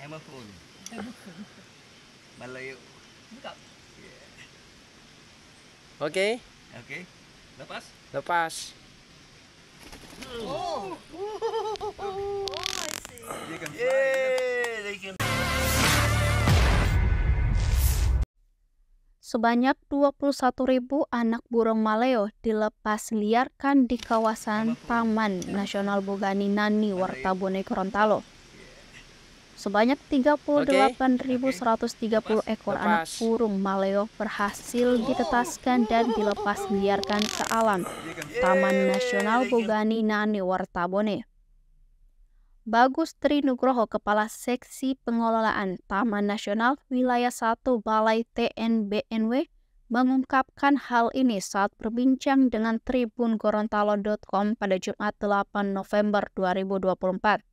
Hemophone. Malayo. Buka. Yeah. Oke. Okay. Oke. Okay. Lepas. Lepas. Oh. I see. Ya. Sebanyak 21.000 anak burung maleo dilepas liarkan di kawasan Taman Nasional Bogani Nani Wartabone Gorontalo. Sebanyak 38.130 ekor anak burung maleo berhasil ditetaskan dan dilepas liarkan ke alam Taman Nasional Bogani Nane Wartabone. Bagus Nugroho, Kepala Seksi Pengelolaan Taman Nasional Wilayah 1 Balai TNBNW, mengungkapkan hal ini saat berbincang dengan Tribun Gorontalo.com pada Jumat 8 November 2024.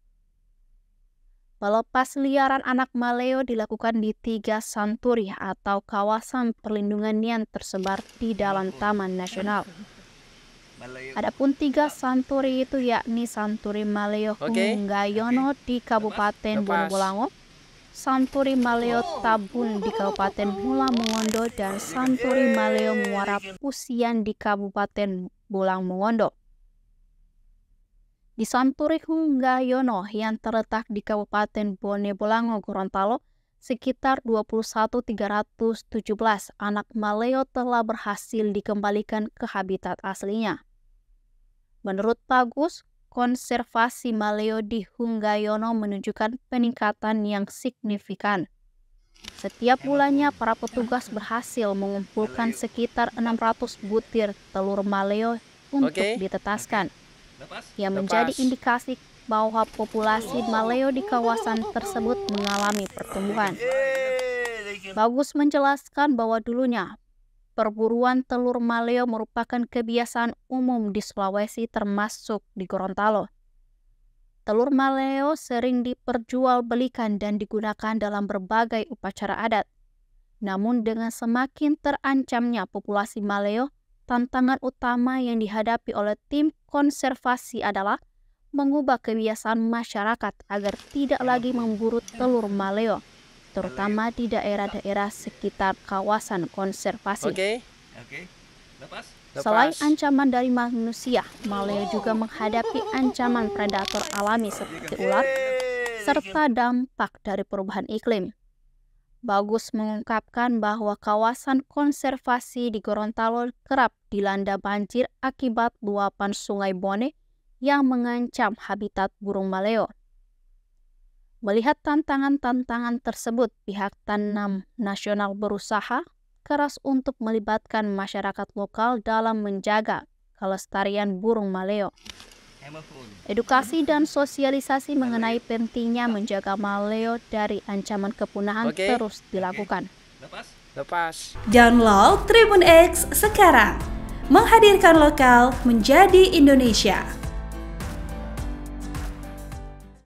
Pelepas liaran anak maleo dilakukan di tiga santuri atau kawasan perlindungan yang tersebar di dalam Taman Nasional. Adapun tiga santuri itu yakni Santuri Maleo okay. di Kabupaten Bonebolango, Santuri Maleo Tabun di Kabupaten Mula Mongondo dan Santuri Maleo Muara Pusian di Kabupaten Bolang Mongondo. Di Santuri Hunggayono yang terletak di Kabupaten Bone Bolango, Gorontalo, sekitar 21.317 anak maleo telah berhasil dikembalikan ke habitat aslinya. Menurut Pagus, konservasi maleo di Hunggayono menunjukkan peningkatan yang signifikan. Setiap bulannya para petugas berhasil mengumpulkan sekitar 600 butir telur maleo untuk okay. ditetaskan yang menjadi indikasi bahwa populasi maleo di kawasan tersebut mengalami pertumbuhan. Bagus menjelaskan bahwa dulunya perburuan telur maleo merupakan kebiasaan umum di Sulawesi termasuk di Gorontalo. Telur maleo sering diperjualbelikan dan digunakan dalam berbagai upacara adat. Namun dengan semakin terancamnya populasi maleo, tantangan utama yang dihadapi oleh tim konservasi adalah mengubah kebiasaan masyarakat agar tidak lagi memburu telur maleo, terutama di daerah-daerah sekitar kawasan konservasi. Oke, oke, lepas. Selain ancaman dari manusia, maleo juga menghadapi ancaman predator alami seperti ular, serta dampak dari perubahan iklim. Bagus mengungkapkan bahwa kawasan konservasi di Gorontalo kerap dilanda banjir akibat luapan sungai Bone yang mengancam habitat burung maleo. Melihat tantangan-tantangan tersebut, pihak Tanam Nasional berusaha keras untuk melibatkan masyarakat lokal dalam menjaga kelestarian burung maleo. Edukasi dan sosialisasi mengenai pentingnya menjaga maleo dari ancaman kepunahan okay. terus dilakukan. Lepas. Lepas. Download Tribun X sekarang. Menghadirkan lokal menjadi Indonesia.